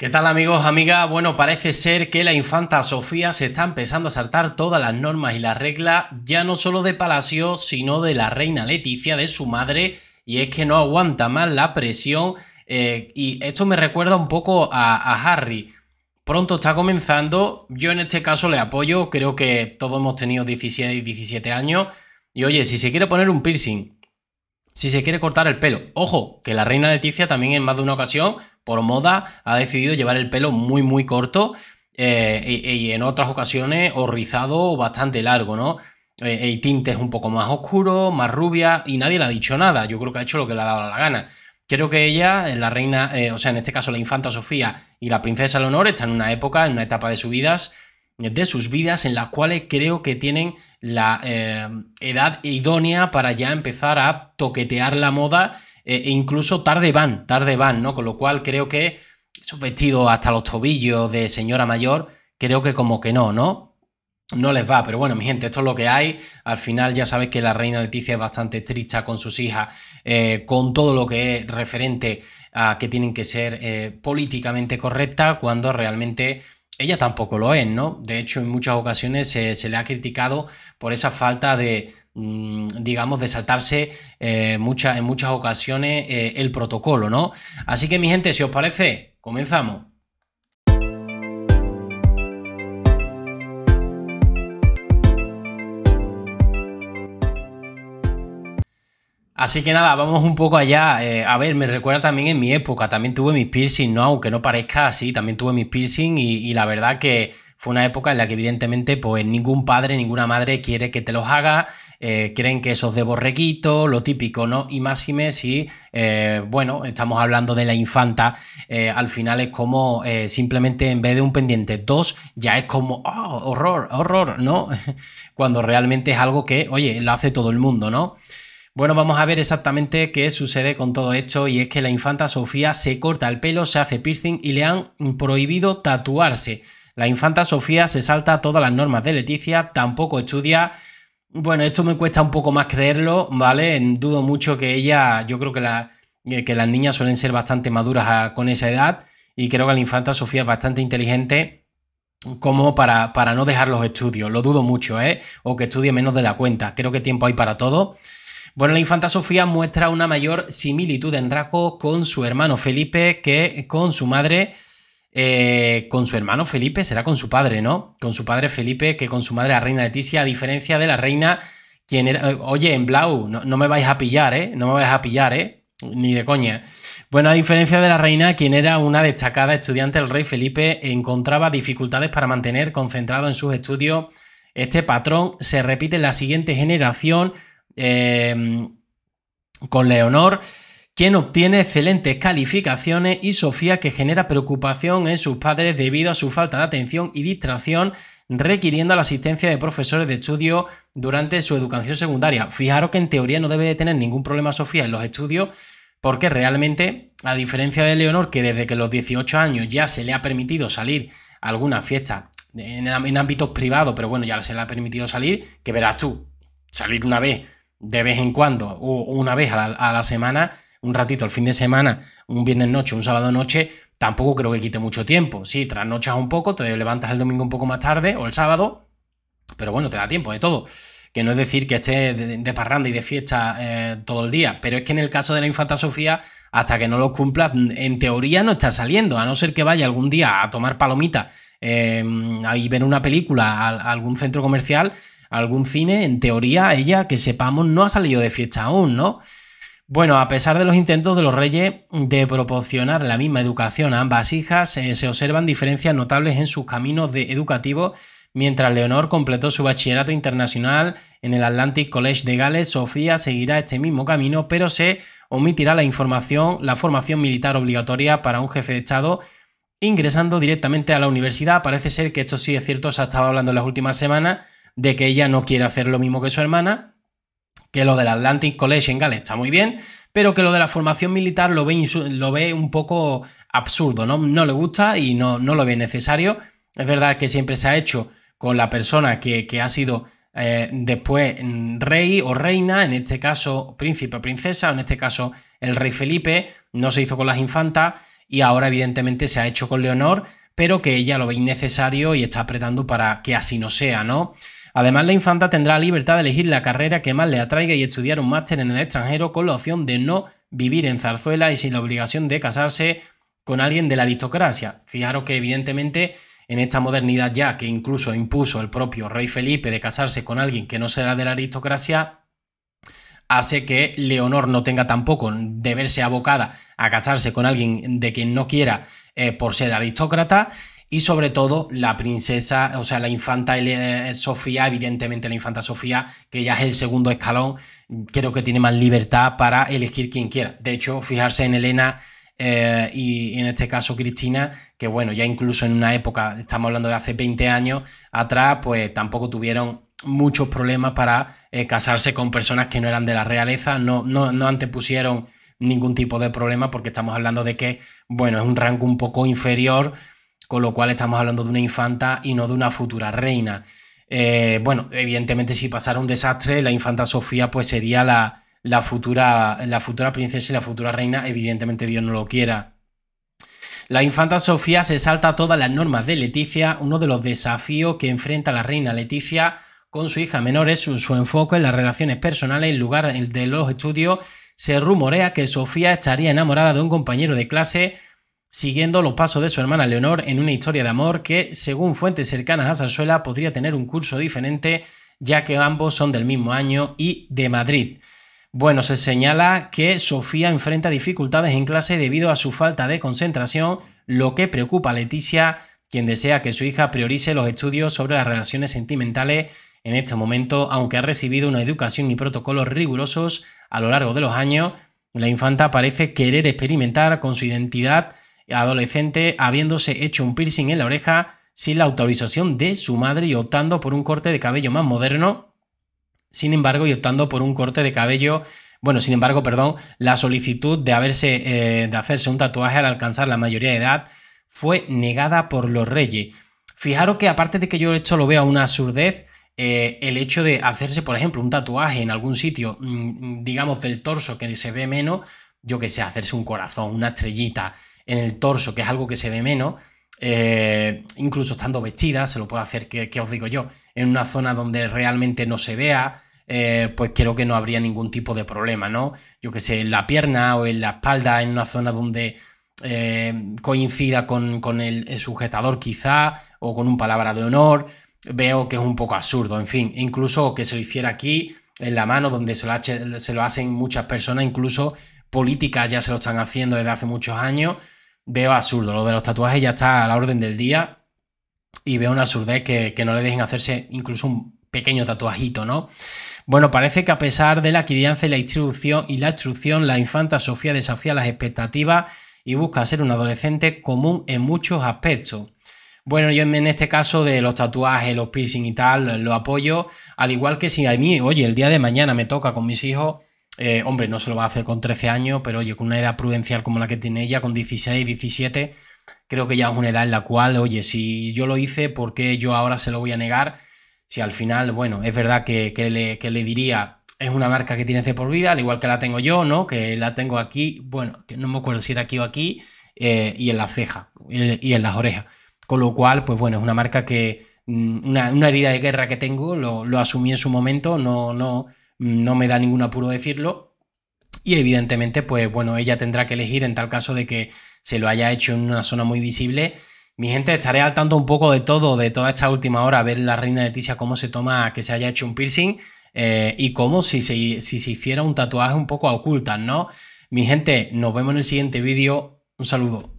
¿Qué tal amigos, amigas? Bueno, parece ser que la infanta Sofía se está empezando a saltar todas las normas y las reglas, ya no solo de Palacio, sino de la reina Leticia, de su madre, y es que no aguanta más la presión, eh, y esto me recuerda un poco a, Harry. Pronto está comenzando, yo en este caso le apoyo, creo que todos hemos tenido 16 17 años, y oye, si se quiere poner un piercing, si se quiere cortar el pelo. Ojo, que la reina Leticia también en más de una ocasión, por moda, ha decidido llevar el pelo muy, muy corto eh, y, en otras ocasiones o rizado o bastante largo, ¿no? Eh, y tintes un poco más oscuros, más rubia y nadie le ha dicho nada. Yo creo que ha hecho lo que le ha dado la gana. Creo que ella, eh, la reina, o sea, en este caso la infanta Sofía y la princesa Leonor están en una época, en una etapa de su vidas de sus vidas en las cuales creo que tienen la eh, edad idónea para ya empezar a toquetear la moda eh, e incluso tarde van, tarde van, ¿no? Con lo cual creo que esos vestidos hasta los tobillos de señora mayor, creo que como que no, ¿no? No les va, pero bueno, mi gente, esto es lo que hay. Al final ya sabéis que la reina Leticia es bastante triste con sus hijas, eh, con todo lo que es referente a que tienen que ser políticamente correcta, cuando realmente ella tampoco lo es, ¿no? De hecho, en muchas ocasiones se, le ha criticado por esa falta de, mm, digamos, de saltarse eh, en muchas ocasiones eh, el protocolo, ¿no? Así que, mi gente, si os parece, comenzamos. Así que nada, vamos un poco allá. Eh, a ver, me recuerda también en mi época, también tuve mis piercing, ¿no? Aunque no parezca así, también tuve mis piercing y, la verdad que fue una época en la que evidentemente pues ningún padre, ninguna madre quiere que te los haga, eh, creen que esos de borreguito, lo típico, ¿no? Y más y más si, eh, bueno, estamos hablando de la infanta, al final es como simplemente en vez de un pendiente dos ya es como, oh, horror, horror, ¿no? Cuando realmente es algo que, oye, lo hace todo el mundo, ¿no? Bueno, vamos a ver exactamente qué sucede con todo esto y es que la infanta Sofía se corta el pelo, se hace piercing y le han prohibido tatuarse. La infanta Sofía se salta todas las normas de Leticia, tampoco estudia. Bueno, esto me cuesta un poco más creerlo, ¿vale? Dudo mucho que ella, yo creo que, eh, las niñas suelen ser bastante maduras ah, con esa edad y creo que la infanta Sofía es bastante inteligente como para, para no dejar los estudios, lo dudo mucho, ¿eh? O que estudie menos de la cuenta, creo que tiempo hay para todo. Bueno, la infanta Sofía muestra una mayor similitud en rasgo con su hermano Felipe que con su madre. Eh, con su hermano Felipe, será con su padre, ¿no? Con su padre Felipe que con su madre, la reina Leticia, a diferencia de la reina quien era. Eh, oye, en Blau, no, no me vais a pillar, ¿eh? No me vais a pillar, ¿eh? Ni de coña. Bueno, a diferencia de la reina, quien era una destacada estudiante, el rey Felipe encontraba dificultades para mantener concentrado en sus estudios. Este patrón se repite en la siguiente generación Em, con Leonor, quien obtiene excelentes calificaciones, y Sofía, que genera preocupación en sus padres debido a su falta de atención y distracción, requiriendo la asistencia de profesores de estudio durante su educación secundaria. Fijaros que en teoría no debe de tener ningún problema Sofía en los estudios, porque realmente, a diferencia de Leonor, que desde que los 18 años ya se le ha permitido salir a alguna fiesta en, en ámbitos privados, pero bueno, ya se le ha permitido salir, que verás tú, salir una vez de vez en cuando o una vez a la, semana, un ratito, el fin de semana, un viernes noche, un sábado noche, tampoco creo que quite mucho tiempo. Sí, trasnochas un poco, te levantas el domingo un poco más tarde o el sábado, pero bueno, te da tiempo de todo. Que no es decir que estés de, parranda y de fiesta eh, todo el día, pero es que en el caso de la infanta Sofía, hasta que no lo cumplas, en teoría no está saliendo, a no ser que vaya algún día a tomar palomitas eh, y ver una película a algún centro comercial algún cine, en teoría, ella, que sepamos, no ha salido de fiesta aún, ¿no? Bueno, a pesar de los intentos de los reyes de proporcionar la misma educación a ambas hijas, eh, se observan diferencias notables en sus caminos de educativos. Mientras Leonor completó su bachillerato internacional en el Atlantic College de Gales, Sofía seguirá este mismo camino, pero se omitirá la información, la formación militar obligatoria para un jefe de Estado ingresando directamente a la universidad. Parece ser que esto sí es cierto, se ha estado hablando en las últimas semanas, de que ella no quiere hacer lo mismo que su hermana, que lo del Atlantic College en Gales está muy bien, pero que lo de la formación militar lo ve, lo ve un poco absurdo, ¿no? no le gusta y no, no, lo ve necesario. Es verdad que siempre se ha hecho con la persona que, ha sido eh, después mm, rey o reina, en este caso príncipe o princesa, en este caso el rey Felipe, no se hizo con las infantas y ahora evidentemente se ha hecho con Leonor, pero que ella lo ve innecesario y está apretando para que así no sea, ¿no? Además, la infanta tendrá libertad de elegir la carrera que más le atraiga y estudiar un máster en el extranjero con la opción de no vivir en Zarzuela y sin la obligación de casarse con alguien de la aristocracia. Fijaros que evidentemente en esta modernidad ya que incluso impuso el propio rey Felipe de casarse con alguien que no será de la aristocracia, hace que Leonor no tenga tampoco de verse abocada a casarse con alguien de quien no quiera eh, por ser aristócrata y sobre todo la princesa, o sea, la infanta eh, Sofía, evidentemente la infanta Sofía, que ya es el segundo escalón, creo que tiene más libertad para elegir quien quiera. De hecho, fijarse en Elena eh, y en este caso Cristina, que bueno, ya incluso en una época, estamos hablando de hace 20 años atrás, pues tampoco tuvieron muchos problemas para eh, casarse con personas que no eran de la realeza, no, no, no antepusieron ningún tipo de problema porque estamos hablando de que, bueno, es un rango un poco inferior con lo cual estamos hablando de una infanta y no de una futura reina. Eh, bueno, evidentemente si pasara un desastre, la infanta Sofía pues sería la, la, futura, la futura princesa y la futura reina, evidentemente Dios no lo quiera. La infanta Sofía se salta todas las normas de Leticia, uno de los desafíos que enfrenta la reina Leticia con su hija menor es su enfoque en las relaciones personales en lugar de los estudios. Se rumorea que Sofía estaría enamorada de un compañero de clase siguiendo los pasos de su hermana Leonor en una historia de amor que, según fuentes cercanas a Zarzuela, podría tener un curso diferente, ya que ambos son del mismo año y de Madrid. Bueno, se señala que Sofía enfrenta dificultades en clase debido a su falta de concentración, lo que preocupa a Leticia, quien desea que su hija priorice los estudios sobre las relaciones sentimentales en este momento, aunque ha recibido una educación y protocolos rigurosos a lo largo de los años, la infanta parece querer experimentar con su identidad adolescente habiéndose hecho un piercing en la oreja sin la autorización de su madre y optando por un corte de cabello más moderno, sin embargo, y optando por un corte de cabello, bueno, sin embargo, perdón, la solicitud de, haberse, eh, de hacerse un tatuaje al alcanzar la mayoría de edad fue negada por los reyes. Fijaros que aparte de que yo esto lo vea una absurdez, eh, el hecho de hacerse, por ejemplo, un tatuaje en algún sitio, mm, mm, digamos, del torso que se ve menos, yo que sé, hacerse un corazón, una estrellita, en el torso, que es algo que se ve menos, eh, incluso estando vestida, se lo puede hacer, que, os digo yo, en una zona donde realmente no se vea, eh, pues creo que no habría ningún tipo de problema, ¿no? Yo que sé, en la pierna o en la espalda, en una zona donde eh, coincida con, el sujetador quizá, o con un palabra de honor, veo que es un poco absurdo, en fin, incluso que se lo hiciera aquí, en la mano, donde se se lo hacen muchas personas, incluso políticas ya se lo están haciendo desde hace muchos años, veo absurdo. Lo de los tatuajes ya está a la orden del día y veo una absurdez que, no le dejen hacerse incluso un pequeño tatuajito, ¿no? Bueno, parece que a pesar de la crianza y la instrucción, y la, instrucción la infanta Sofía desafía las expectativas y busca ser un adolescente común en muchos aspectos. Bueno, yo en este caso de los tatuajes, los piercing y tal, lo apoyo, al igual que si a mí, oye, el día de mañana me toca con mis hijos eh, hombre, no se lo va a hacer con 13 años, pero oye, con una edad prudencial como la que tiene ella, con 16, 17, creo que ya es una edad en la cual, oye, si yo lo hice, ¿por qué yo ahora se lo voy a negar? Si al final, bueno, es verdad que, le, diría, es una marca que tiene C por vida, al igual que la tengo yo, ¿no? Que la tengo aquí, bueno, que no me acuerdo si era aquí o aquí, eh, y en la ceja, y en las orejas. Con lo cual, pues bueno, es una marca que, mm, una, una herida de guerra que tengo, lo, lo asumí en su momento, no, no, no me da ningún apuro decirlo. Y evidentemente, pues bueno, ella tendrá que elegir en tal caso de que se lo haya hecho en una zona muy visible. Mi gente, estaré al tanto un poco de todo, de toda esta última hora, a ver la reina Leticia cómo se toma que se haya hecho un piercing eh, y cómo si se, si se hiciera un tatuaje un poco a ¿no? Mi gente, nos vemos en el siguiente vídeo. Un saludo.